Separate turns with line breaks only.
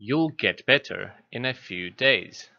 You'll get better in a few days.